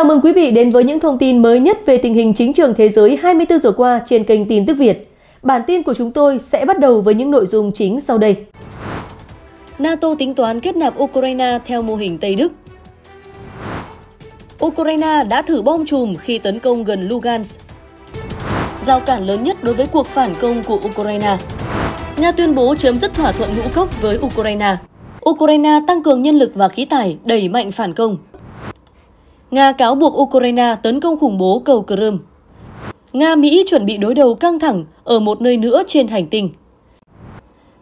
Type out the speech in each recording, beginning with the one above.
Chào mừng quý vị đến với những thông tin mới nhất về tình hình chính trường thế giới 24 giờ qua trên kênh Tin tức Việt. Bản tin của chúng tôi sẽ bắt đầu với những nội dung chính sau đây. NATO tính toán kết nạp Ukraine theo mô hình Tây Đức. Ukraine đã thử bom chùm khi tấn công gần Lugansk. Giao cản lớn nhất đối với cuộc phản công của Ukraine. Nga tuyên bố chấm dứt thỏa thuận ngũ cốc với Ukraine. Ukraine tăng cường nhân lực và khí tải, đẩy mạnh phản công. Nga cáo buộc Ukraine tấn công khủng bố cầu Crimea. Nga-Mỹ chuẩn bị đối đầu căng thẳng ở một nơi nữa trên hành tinh.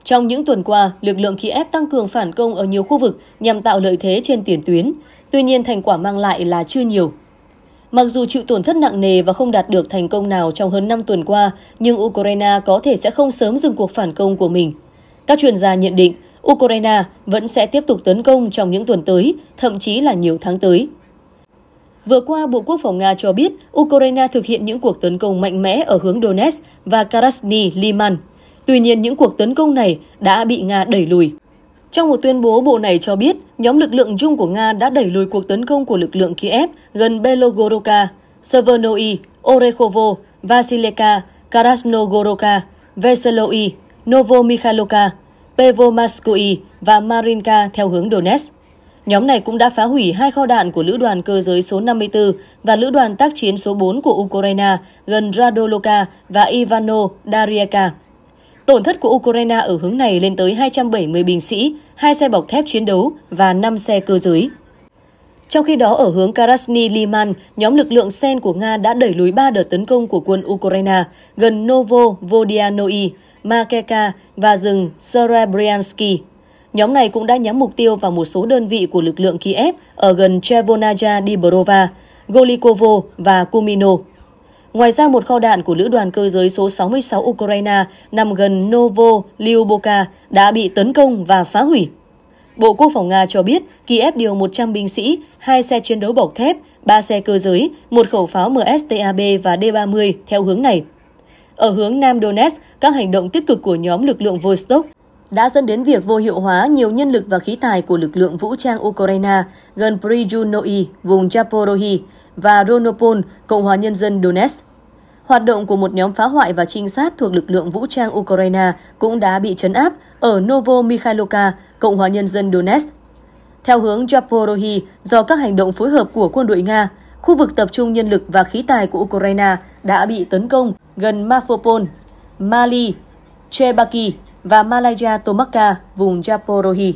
Trong những tuần qua, lực lượng Kiev tăng cường phản công ở nhiều khu vực nhằm tạo lợi thế trên tiền tuyến. Tuy nhiên, thành quả mang lại là chưa nhiều. Mặc dù chịu tổn thất nặng nề và không đạt được thành công nào trong hơn 5 tuần qua, nhưng Ukraine có thể sẽ không sớm dừng cuộc phản công của mình. Các chuyên gia nhận định, Ukraine vẫn sẽ tiếp tục tấn công trong những tuần tới, thậm chí là nhiều tháng tới. Vừa qua, Bộ Quốc phòng Nga cho biết Ukraine thực hiện những cuộc tấn công mạnh mẽ ở hướng Donetsk và Krasny Liman. Tuy nhiên, những cuộc tấn công này đã bị Nga đẩy lùi. Trong một tuyên bố, Bộ này cho biết nhóm lực lượng chung của Nga đã đẩy lùi cuộc tấn công của lực lượng Kiev gần Belogoroka, Severnoy, Orekhovo, Vasileka, Krasnogoroka, Veseloy, Novomikhailovka, Pevomaskoi và Marinka theo hướng Donetsk. Nhóm này cũng đã phá hủy hai kho đạn của Lữ đoàn cơ giới số 54 và Lữ đoàn tác chiến số 4 của Ukraine gần Radoloka và Ivano Darieka. Tổn thất của Ukraine ở hướng này lên tới 270 binh sĩ, hai xe bọc thép chiến đấu và 5 xe cơ giới. Trong khi đó, ở hướng Karasny Liman, nhóm lực lượng Sen của Nga đã đẩy lùi 3 đợt tấn công của quân Ukraine gần Novo Vodianoi, Makeka và rừng Serebryansky. Nhóm này cũng đã nhắm mục tiêu vào một số đơn vị của lực lượng Kiev ở gần Chevonaja Dibrova, Golikovo và Kumino. Ngoài ra, một kho đạn của Lữ đoàn cơ giới số 66 Ukraine nằm gần Novo Liuboka đã bị tấn công và phá hủy. Bộ Quốc phòng Nga cho biết Kiev điều 100 binh sĩ, hai xe chiến đấu bọc thép, ba xe cơ giới, một khẩu pháo MSTAB và D-30 theo hướng này. Ở hướng Nam Donetsk, các hành động tích cực của nhóm lực lượng Vostok đã dẫn đến việc vô hiệu hóa nhiều nhân lực và khí tài của lực lượng vũ trang Ukraine gần Prijunoi, vùng Chaporohi và Ronopol, Cộng hòa Nhân dân Donetsk. Hoạt động của một nhóm phá hoại và trinh sát thuộc lực lượng vũ trang Ukraine cũng đã bị chấn áp ở Novo Mikhailovka, Cộng hòa Nhân dân Donetsk. Theo hướng Chaporohi, do các hành động phối hợp của quân đội Nga, khu vực tập trung nhân lực và khí tài của Ukraine đã bị tấn công gần Mafopol, Mali, Chebaki và Malaya Tomaka, vùng Japorohi.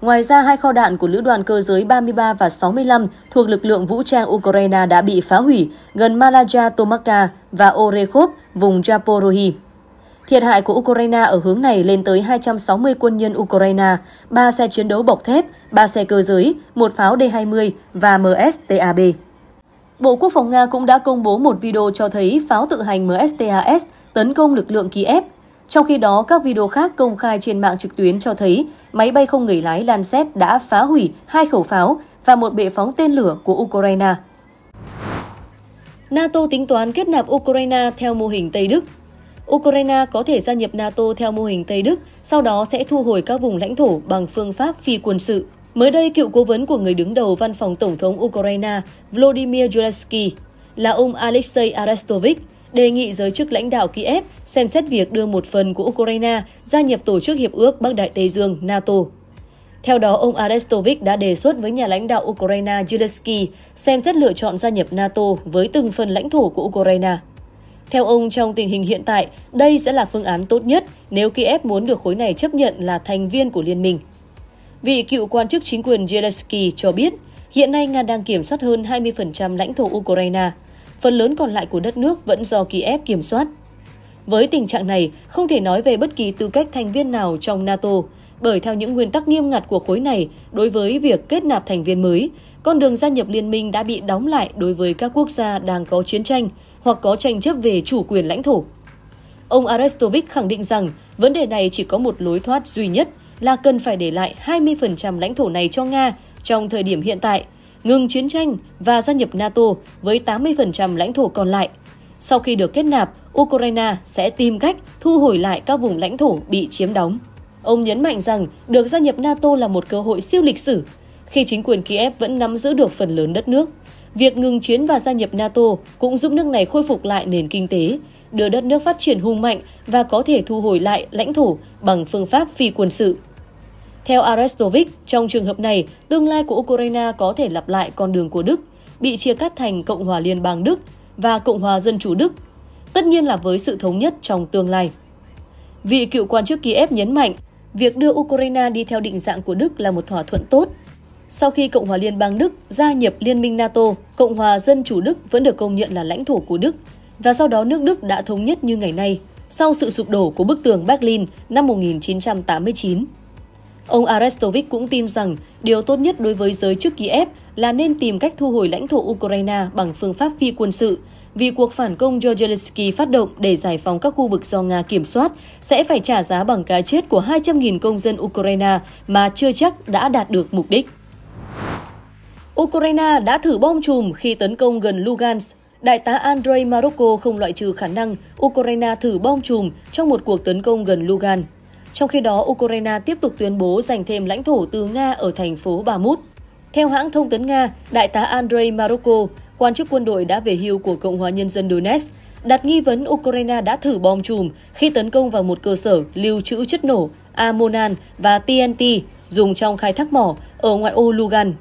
Ngoài ra, hai kho đạn của lữ đoàn cơ giới 33 và 65 thuộc lực lượng vũ trang Ukraine đã bị phá hủy gần Malaya Tomaka và Orekhov, vùng Japorohi. Thiệt hại của Ukraine ở hướng này lên tới 260 quân nhân Ukraine, 3 xe chiến đấu bọc thép, 3 xe cơ giới, một pháo D-20 và MSTAB. Bộ Quốc phòng Nga cũng đã công bố một video cho thấy pháo tự hành MSTAS tấn công lực lượng Kiev trong khi đó, các video khác công khai trên mạng trực tuyến cho thấy máy bay không người lái Lancet đã phá hủy hai khẩu pháo và một bệ phóng tên lửa của Ukraine. NATO tính toán kết nạp Ukraine theo mô hình Tây Đức. Ukraine có thể gia nhập NATO theo mô hình Tây Đức, sau đó sẽ thu hồi các vùng lãnh thổ bằng phương pháp phi quân sự. Mới đây, cựu cố vấn của người đứng đầu văn phòng Tổng thống Ukraine Volodymyr Zelensky là ông Alexei Arestovich đề nghị giới chức lãnh đạo Kiev xem xét việc đưa một phần của Ukraine gia nhập Tổ chức Hiệp ước Bắc Đại Tây Dương NATO. Theo đó, ông Arestovic đã đề xuất với nhà lãnh đạo Ukraine Zelensky xem xét lựa chọn gia nhập NATO với từng phần lãnh thổ của Ukraine. Theo ông, trong tình hình hiện tại, đây sẽ là phương án tốt nhất nếu Kiev muốn được khối này chấp nhận là thành viên của liên minh. Vị cựu quan chức chính quyền Zelensky cho biết, hiện nay Nga đang kiểm soát hơn 20% lãnh thổ Ukraine – phần lớn còn lại của đất nước vẫn do Kiev kiểm soát. Với tình trạng này, không thể nói về bất kỳ tư cách thành viên nào trong NATO, bởi theo những nguyên tắc nghiêm ngặt của khối này đối với việc kết nạp thành viên mới, con đường gia nhập liên minh đã bị đóng lại đối với các quốc gia đang có chiến tranh hoặc có tranh chấp về chủ quyền lãnh thổ. Ông Arestovic khẳng định rằng vấn đề này chỉ có một lối thoát duy nhất là cần phải để lại 20% lãnh thổ này cho Nga trong thời điểm hiện tại – ngừng chiến tranh và gia nhập NATO với 80% lãnh thổ còn lại. Sau khi được kết nạp, Ukraine sẽ tìm cách thu hồi lại các vùng lãnh thổ bị chiếm đóng. Ông nhấn mạnh rằng được gia nhập NATO là một cơ hội siêu lịch sử, khi chính quyền Kiev vẫn nắm giữ được phần lớn đất nước. Việc ngừng chiến và gia nhập NATO cũng giúp nước này khôi phục lại nền kinh tế, đưa đất nước phát triển hùng mạnh và có thể thu hồi lại lãnh thổ bằng phương pháp phi quân sự. Theo Arestovic, trong trường hợp này, tương lai của Ukraine có thể lặp lại con đường của Đức, bị chia cắt thành Cộng hòa Liên bang Đức và Cộng hòa Dân chủ Đức, tất nhiên là với sự thống nhất trong tương lai. Vị cựu quan chức Kiev nhấn mạnh, việc đưa Ukraine đi theo định dạng của Đức là một thỏa thuận tốt. Sau khi Cộng hòa Liên bang Đức gia nhập Liên minh NATO, Cộng hòa Dân chủ Đức vẫn được công nhận là lãnh thổ của Đức, và sau đó nước Đức đã thống nhất như ngày nay, sau sự sụp đổ của bức tường Berlin năm 1989. Ông Arestovic cũng tin rằng điều tốt nhất đối với giới chức Kiev là nên tìm cách thu hồi lãnh thổ Ukraine bằng phương pháp phi quân sự, vì cuộc phản công do Zelensky phát động để giải phóng các khu vực do Nga kiểm soát sẽ phải trả giá bằng cái chết của 200.000 công dân Ukraine mà chưa chắc đã đạt được mục đích. Ukraine đã thử bom chùm khi tấn công gần Lugansk. Đại tá Andrei Marokko không loại trừ khả năng Ukraine thử bom chùm trong một cuộc tấn công gần Lugansk. Trong khi đó, Ukraine tiếp tục tuyên bố giành thêm lãnh thổ từ Nga ở thành phố Bakhmut. Theo hãng thông tấn Nga, Đại tá Andrei Maroko, quan chức quân đội đã về hưu của Cộng hòa Nhân dân Donetsk, đặt nghi vấn Ukraine đã thử bom chùm khi tấn công vào một cơ sở lưu trữ chất nổ Amonan và TNT dùng trong khai thác mỏ ở ngoại ô Lugan.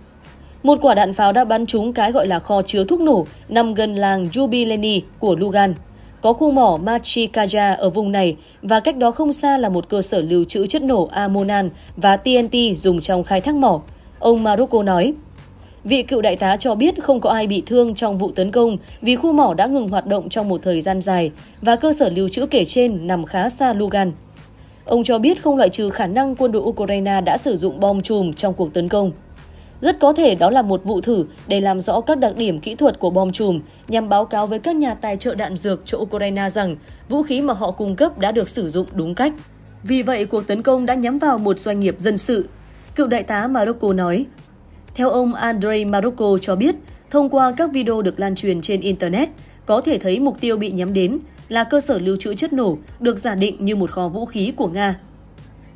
Một quả đạn pháo đã bắn trúng cái gọi là kho chứa thuốc nổ nằm gần làng Jubileni của Lugan. Có khu mỏ Machikaya ở vùng này và cách đó không xa là một cơ sở lưu trữ chất nổ Amonan và TNT dùng trong khai thác mỏ, ông Marocco nói. Vị cựu đại tá cho biết không có ai bị thương trong vụ tấn công vì khu mỏ đã ngừng hoạt động trong một thời gian dài và cơ sở lưu trữ kể trên nằm khá xa Lugan. Ông cho biết không loại trừ khả năng quân đội Ukraine đã sử dụng bom chùm trong cuộc tấn công. Rất có thể đó là một vụ thử để làm rõ các đặc điểm kỹ thuật của bom chùm nhằm báo cáo với các nhà tài trợ đạn dược cho Ukraine rằng vũ khí mà họ cung cấp đã được sử dụng đúng cách. Vì vậy, cuộc tấn công đã nhắm vào một doanh nghiệp dân sự. Cựu đại tá Morocco nói. Theo ông Andrei Morocco cho biết, thông qua các video được lan truyền trên Internet, có thể thấy mục tiêu bị nhắm đến là cơ sở lưu trữ chất nổ được giả định như một kho vũ khí của Nga.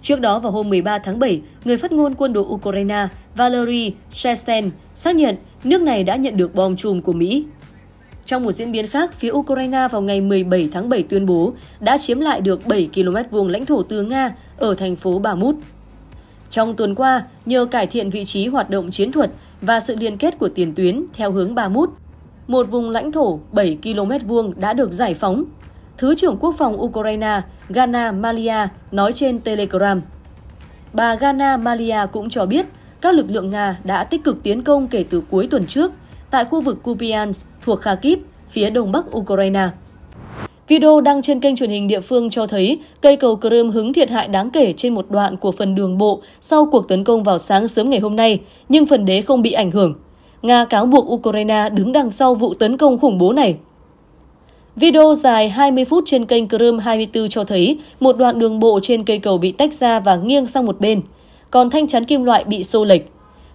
Trước đó vào hôm 13 tháng 7, người phát ngôn quân đội Ukraine Valery Shesen xác nhận nước này đã nhận được bom chùm của Mỹ. Trong một diễn biến khác, phía Ukraine vào ngày 17 tháng 7 tuyên bố đã chiếm lại được 7 km vuông lãnh thổ từ Nga ở thành phố Bà Trong tuần qua, nhờ cải thiện vị trí hoạt động chiến thuật và sự liên kết của tiền tuyến theo hướng Bà một vùng lãnh thổ 7 km vuông đã được giải phóng. Thứ trưởng Quốc phòng Ukraine Gana Malia nói trên Telegram. Bà Gana Malia cũng cho biết các lực lượng Nga đã tích cực tiến công kể từ cuối tuần trước tại khu vực Kupiansk thuộc Kharkiv, phía đông bắc Ukraine. Video đăng trên kênh truyền hình địa phương cho thấy cây cầu Crimea hứng thiệt hại đáng kể trên một đoạn của phần đường bộ sau cuộc tấn công vào sáng sớm ngày hôm nay, nhưng phần đế không bị ảnh hưởng. Nga cáo buộc Ukraine đứng đằng sau vụ tấn công khủng bố này. Video dài 20 phút trên kênh Crimea 24 cho thấy một đoạn đường bộ trên cây cầu bị tách ra và nghiêng sang một bên – còn thanh chắn kim loại bị xô lệch.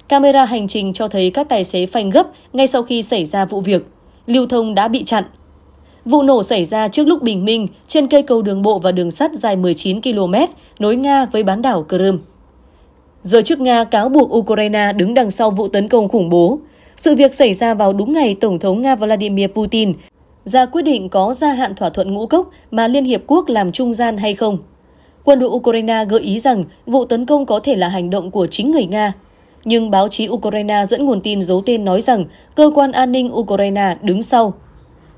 Camera hành trình cho thấy các tài xế phanh gấp ngay sau khi xảy ra vụ việc. Lưu thông đã bị chặn. Vụ nổ xảy ra trước lúc bình minh trên cây cầu đường bộ và đường sắt dài 19 km nối Nga với bán đảo Crimea. Giới chức Nga cáo buộc Ukraine đứng đằng sau vụ tấn công khủng bố. Sự việc xảy ra vào đúng ngày Tổng thống Nga Vladimir Putin ra quyết định có gia hạn thỏa thuận ngũ cốc mà Liên Hiệp Quốc làm trung gian hay không. Quân đội Ukraine gợi ý rằng vụ tấn công có thể là hành động của chính người Nga. Nhưng báo chí Ukraine dẫn nguồn tin giấu tên nói rằng cơ quan an ninh Ukraine đứng sau.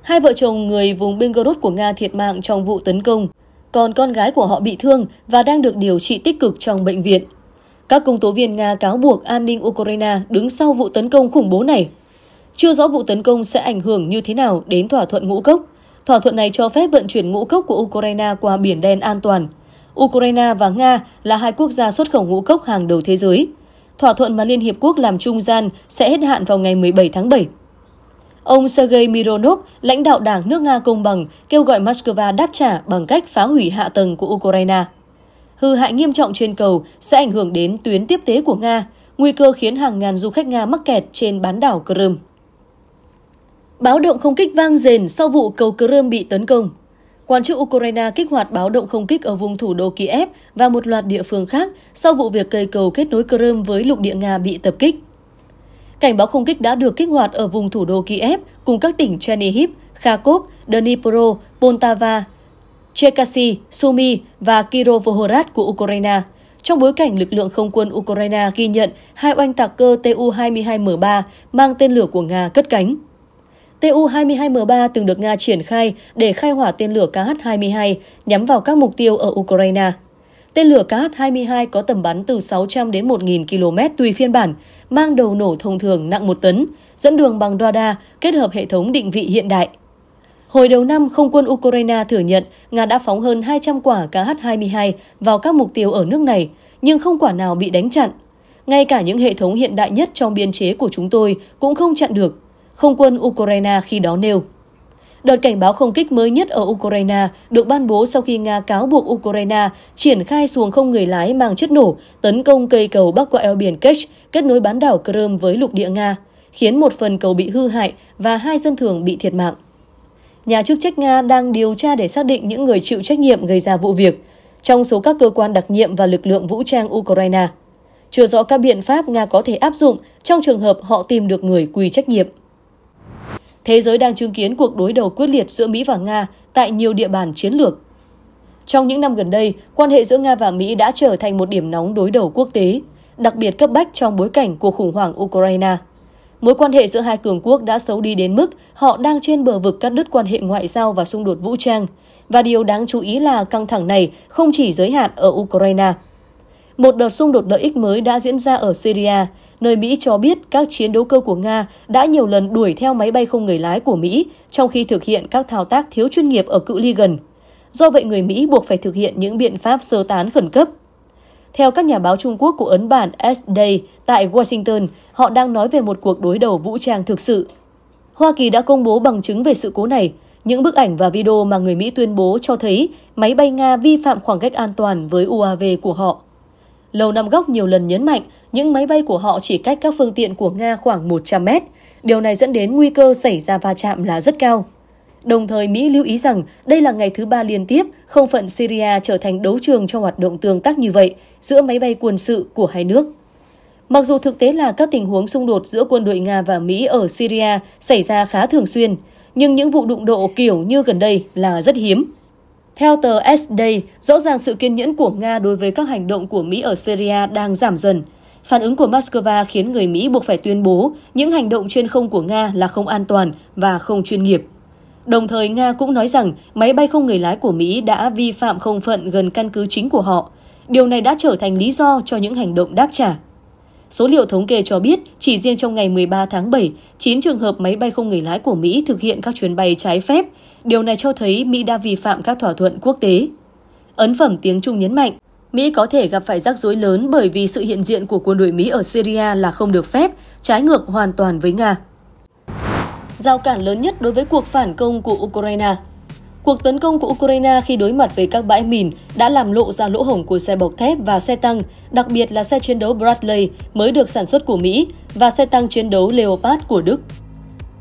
Hai vợ chồng người vùng Belgorod của Nga thiệt mạng trong vụ tấn công, còn con gái của họ bị thương và đang được điều trị tích cực trong bệnh viện. Các công tố viên Nga cáo buộc an ninh Ukraine đứng sau vụ tấn công khủng bố này. Chưa rõ vụ tấn công sẽ ảnh hưởng như thế nào đến thỏa thuận ngũ cốc. Thỏa thuận này cho phép vận chuyển ngũ cốc của Ukraine qua Biển Đen an toàn. Ukraine và Nga là hai quốc gia xuất khẩu ngũ cốc hàng đầu thế giới. Thỏa thuận mà Liên Hiệp Quốc làm trung gian sẽ hết hạn vào ngày 17 tháng 7. Ông Sergei Mironov, lãnh đạo đảng nước Nga công bằng, kêu gọi Moscow đáp trả bằng cách phá hủy hạ tầng của Ukraine. Hư hại nghiêm trọng trên cầu sẽ ảnh hưởng đến tuyến tiếp tế của Nga, nguy cơ khiến hàng ngàn du khách Nga mắc kẹt trên bán đảo Crimea. Báo động không kích vang rền sau vụ cầu Crimea bị tấn công. Quan chức Ukraine kích hoạt báo động không kích ở vùng thủ đô Kiev và một loạt địa phương khác sau vụ việc cây cầu kết nối Crimea với lục địa Nga bị tập kích. Cảnh báo không kích đã được kích hoạt ở vùng thủ đô Kiev cùng các tỉnh Chernihiv, Kharkov, Dnipro, Poltava, Cherkasy, Sumy và Kirovohrad của Ukraine trong bối cảnh lực lượng không quân Ukraine ghi nhận hai oanh tạc cơ Tu-22M3 mang tên lửa của Nga cất cánh. Tu-22M3 từng được Nga triển khai để khai hỏa tên lửa KH-22 nhắm vào các mục tiêu ở Ukraine. Tên lửa KH-22 có tầm bắn từ 600 đến 1.000 km tùy phiên bản, mang đầu nổ thông thường nặng 1 tấn, dẫn đường bằng radar kết hợp hệ thống định vị hiện đại. Hồi đầu năm, không quân Ukraine thừa nhận Nga đã phóng hơn 200 quả KH-22 vào các mục tiêu ở nước này, nhưng không quả nào bị đánh chặn. Ngay cả những hệ thống hiện đại nhất trong biên chế của chúng tôi cũng không chặn được, không quân Ukraine khi đó nêu. Đợt cảnh báo không kích mới nhất ở Ukraine được ban bố sau khi Nga cáo buộc Ukraine triển khai xuồng không người lái mang chất nổ tấn công cây cầu bắc qua eo biển Kerch kết nối bán đảo Crimea với lục địa Nga, khiến một phần cầu bị hư hại và hai dân thường bị thiệt mạng. Nhà chức trách Nga đang điều tra để xác định những người chịu trách nhiệm gây ra vụ việc, trong số các cơ quan đặc nhiệm và lực lượng vũ trang Ukraine. Chưa rõ các biện pháp Nga có thể áp dụng trong trường hợp họ tìm được người quy trách nhiệm thế giới đang chứng kiến cuộc đối đầu quyết liệt giữa Mỹ và Nga tại nhiều địa bàn chiến lược. Trong những năm gần đây, quan hệ giữa Nga và Mỹ đã trở thành một điểm nóng đối đầu quốc tế, đặc biệt cấp bách trong bối cảnh cuộc khủng hoảng Ukraine. Mối quan hệ giữa hai cường quốc đã xấu đi đến mức họ đang trên bờ vực cắt đứt quan hệ ngoại giao và xung đột vũ trang. Và điều đáng chú ý là căng thẳng này không chỉ giới hạn ở Ukraine. Một đợt xung đột lợi ích mới đã diễn ra ở Syria, nơi Mỹ cho biết các chiến đấu cơ của Nga đã nhiều lần đuổi theo máy bay không người lái của Mỹ trong khi thực hiện các thao tác thiếu chuyên nghiệp ở cự ly gần. Do vậy, người Mỹ buộc phải thực hiện những biện pháp sơ tán khẩn cấp. Theo các nhà báo Trung Quốc của ấn bản S-Day tại Washington, họ đang nói về một cuộc đối đầu vũ trang thực sự. Hoa Kỳ đã công bố bằng chứng về sự cố này. Những bức ảnh và video mà người Mỹ tuyên bố cho thấy máy bay Nga vi phạm khoảng cách an toàn với UAV của họ. Lầu Năm Góc nhiều lần nhấn mạnh những máy bay của họ chỉ cách các phương tiện của Nga khoảng 100 mét. Điều này dẫn đến nguy cơ xảy ra va chạm là rất cao. Đồng thời, Mỹ lưu ý rằng đây là ngày thứ ba liên tiếp không phận Syria trở thành đấu trường cho hoạt động tương tác như vậy giữa máy bay quân sự của hai nước. Mặc dù thực tế là các tình huống xung đột giữa quân đội Nga và Mỹ ở Syria xảy ra khá thường xuyên, nhưng những vụ đụng độ kiểu như gần đây là rất hiếm. Theo tờ SD, rõ ràng sự kiên nhẫn của Nga đối với các hành động của Mỹ ở Syria đang giảm dần. Phản ứng của Moscow khiến người Mỹ buộc phải tuyên bố những hành động trên không của Nga là không an toàn và không chuyên nghiệp. Đồng thời, Nga cũng nói rằng máy bay không người lái của Mỹ đã vi phạm không phận gần căn cứ chính của họ. Điều này đã trở thành lý do cho những hành động đáp trả. Số liệu thống kê cho biết, chỉ riêng trong ngày 13 tháng 7, 9 trường hợp máy bay không người lái của Mỹ thực hiện các chuyến bay trái phép. Điều này cho thấy Mỹ đã vi phạm các thỏa thuận quốc tế. Ấn phẩm tiếng Trung nhấn mạnh, Mỹ có thể gặp phải rắc rối lớn bởi vì sự hiện diện của quân đội Mỹ ở Syria là không được phép, trái ngược hoàn toàn với Nga. Giao cản lớn nhất đối với cuộc phản công của Ukraine Cuộc tấn công của Ukraine khi đối mặt với các bãi mìn đã làm lộ ra lỗ hổng của xe bọc thép và xe tăng, đặc biệt là xe chiến đấu Bradley mới được sản xuất của Mỹ và xe tăng chiến đấu Leopard của Đức.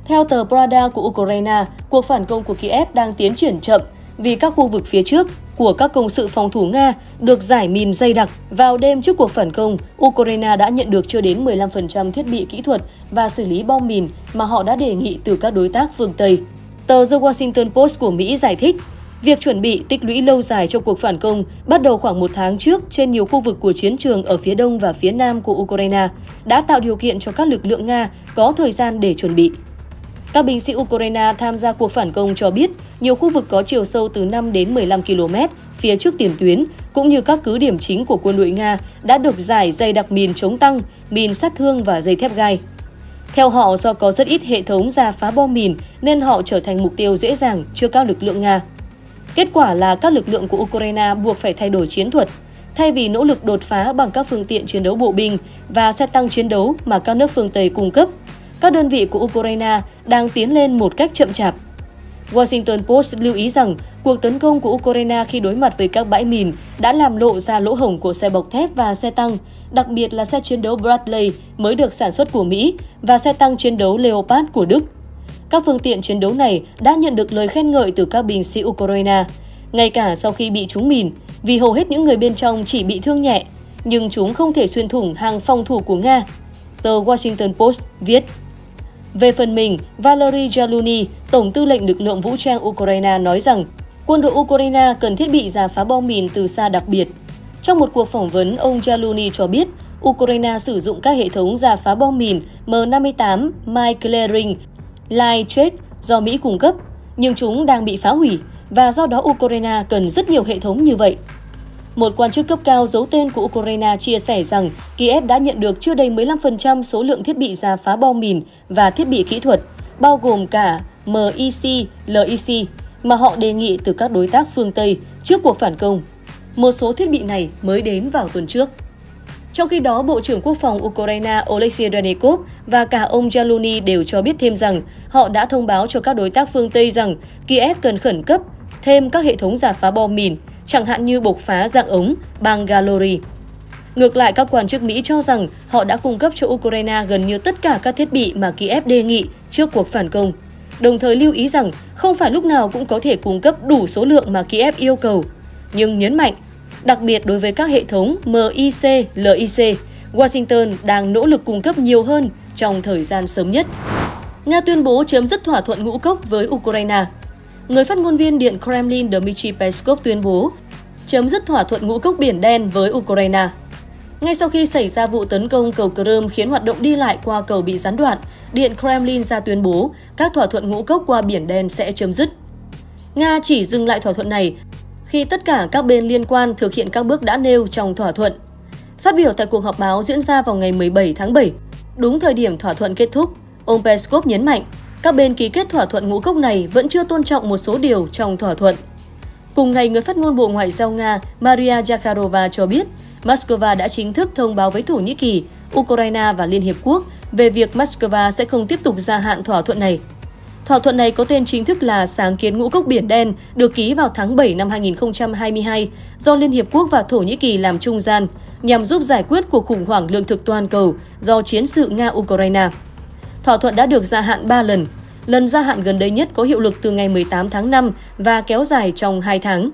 Theo tờ Prada của Ukraine, cuộc phản công của Kiev đang tiến triển chậm vì các khu vực phía trước của các công sự phòng thủ Nga được giải mìn dây đặc. Vào đêm trước cuộc phản công, Ukraine đã nhận được chưa đến 15% thiết bị kỹ thuật và xử lý bom mìn mà họ đã đề nghị từ các đối tác phương Tây. Tờ The Washington Post của Mỹ giải thích, việc chuẩn bị tích lũy lâu dài cho cuộc phản công bắt đầu khoảng một tháng trước trên nhiều khu vực của chiến trường ở phía đông và phía nam của Ukraine đã tạo điều kiện cho các lực lượng Nga có thời gian để chuẩn bị. Các binh sĩ Ukraine tham gia cuộc phản công cho biết nhiều khu vực có chiều sâu từ 5 đến 15 km phía trước tiền tuyến, cũng như các cứ điểm chính của quân đội Nga đã được giải dây đặc mìn chống tăng, mìn sát thương và dây thép gai. Theo họ, do có rất ít hệ thống ra phá bom mìn nên họ trở thành mục tiêu dễ dàng cho các lực lượng Nga. Kết quả là các lực lượng của Ukraine buộc phải thay đổi chiến thuật. Thay vì nỗ lực đột phá bằng các phương tiện chiến đấu bộ binh và xe tăng chiến đấu mà các nước phương Tây cung cấp, các đơn vị của Ukraine đang tiến lên một cách chậm chạp Washington Post lưu ý rằng cuộc tấn công của Ukraine khi đối mặt với các bãi mìn đã làm lộ ra lỗ hổng của xe bọc thép và xe tăng, đặc biệt là xe chiến đấu Bradley mới được sản xuất của Mỹ và xe tăng chiến đấu Leopard của Đức. Các phương tiện chiến đấu này đã nhận được lời khen ngợi từ các binh sĩ Ukraine, ngay cả sau khi bị trúng mìn, vì hầu hết những người bên trong chỉ bị thương nhẹ, nhưng chúng không thể xuyên thủng hàng phòng thủ của Nga. Tờ Washington Post viết. Về phần mình, Valery Zaluni, Tổng tư lệnh lực lượng vũ trang Ukraine nói rằng quân đội Ukraine cần thiết bị giả phá bom mìn từ xa đặc biệt. Trong một cuộc phỏng vấn, ông Zaluni cho biết Ukraine sử dụng các hệ thống giả phá bom mìn M58 Myclering, Lightcheck do Mỹ cung cấp, nhưng chúng đang bị phá hủy và do đó Ukraine cần rất nhiều hệ thống như vậy. Một quan chức cấp cao giấu tên của Ukraine chia sẻ rằng Kiev đã nhận được chưa đầy 15% số lượng thiết bị giả phá bom mìn và thiết bị kỹ thuật, bao gồm cả MIC, LIC, mà họ đề nghị từ các đối tác phương Tây trước cuộc phản công. Một số thiết bị này mới đến vào tuần trước. Trong khi đó, Bộ trưởng Quốc phòng Ukraine Oleksiy Renikov và cả ông Zelensky đều cho biết thêm rằng họ đã thông báo cho các đối tác phương Tây rằng Kiev cần khẩn cấp thêm các hệ thống giả phá bom mìn chẳng hạn như bộc phá dạng ống Bangalore. Ngược lại, các quan chức Mỹ cho rằng họ đã cung cấp cho Ukraine gần như tất cả các thiết bị mà Kiev đề nghị trước cuộc phản công. Đồng thời lưu ý rằng không phải lúc nào cũng có thể cung cấp đủ số lượng mà Kiev yêu cầu, nhưng nhấn mạnh, đặc biệt đối với các hệ thống MIC, LIC, Washington đang nỗ lực cung cấp nhiều hơn trong thời gian sớm nhất. Nga tuyên bố chấm dứt thỏa thuận ngũ cốc với Ukraine. Người phát ngôn viên Điện Kremlin Dmitry Peskov tuyên bố chấm dứt thỏa thuận ngũ cốc biển đen với Ukraine. Ngay sau khi xảy ra vụ tấn công cầu Crimea khiến hoạt động đi lại qua cầu bị gián đoạn, Điện Kremlin ra tuyên bố các thỏa thuận ngũ cốc qua biển đen sẽ chấm dứt. Nga chỉ dừng lại thỏa thuận này khi tất cả các bên liên quan thực hiện các bước đã nêu trong thỏa thuận. Phát biểu tại cuộc họp báo diễn ra vào ngày 17 tháng 7, đúng thời điểm thỏa thuận kết thúc, ông Peskov nhấn mạnh các bên ký kết thỏa thuận ngũ cốc này vẫn chưa tôn trọng một số điều trong thỏa thuận. Cùng ngày, người phát ngôn Bộ Ngoại giao Nga Maria Zakharova cho biết, Moscow đã chính thức thông báo với Thổ Nhĩ Kỳ, Ukraine và Liên Hiệp Quốc về việc Moscow sẽ không tiếp tục gia hạn thỏa thuận này. Thỏa thuận này có tên chính thức là Sáng kiến ngũ cốc biển đen, được ký vào tháng 7 năm 2022 do Liên Hiệp Quốc và Thổ Nhĩ Kỳ làm trung gian, nhằm giúp giải quyết cuộc khủng hoảng lương thực toàn cầu do chiến sự Nga-Ukraine. Thỏa thuận đã được gia hạn 3 lần. Lần gia hạn gần đây nhất có hiệu lực từ ngày 18 tháng 5 và kéo dài trong 2 tháng.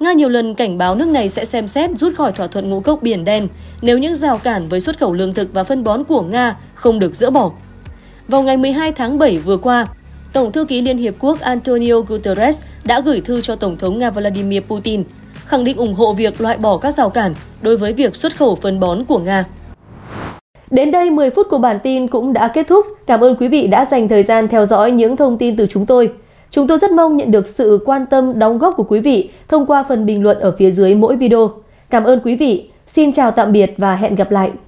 Nga nhiều lần cảnh báo nước này sẽ xem xét rút khỏi thỏa thuận ngũ cốc Biển Đen nếu những rào cản với xuất khẩu lương thực và phân bón của Nga không được dỡ bỏ. Vào ngày 12 tháng 7 vừa qua, Tổng thư ký Liên Hiệp Quốc Antonio Guterres đã gửi thư cho Tổng thống Nga Vladimir Putin, khẳng định ủng hộ việc loại bỏ các rào cản đối với việc xuất khẩu phân bón của Nga. Đến đây 10 phút của bản tin cũng đã kết thúc. Cảm ơn quý vị đã dành thời gian theo dõi những thông tin từ chúng tôi. Chúng tôi rất mong nhận được sự quan tâm đóng góp của quý vị thông qua phần bình luận ở phía dưới mỗi video. Cảm ơn quý vị. Xin chào tạm biệt và hẹn gặp lại.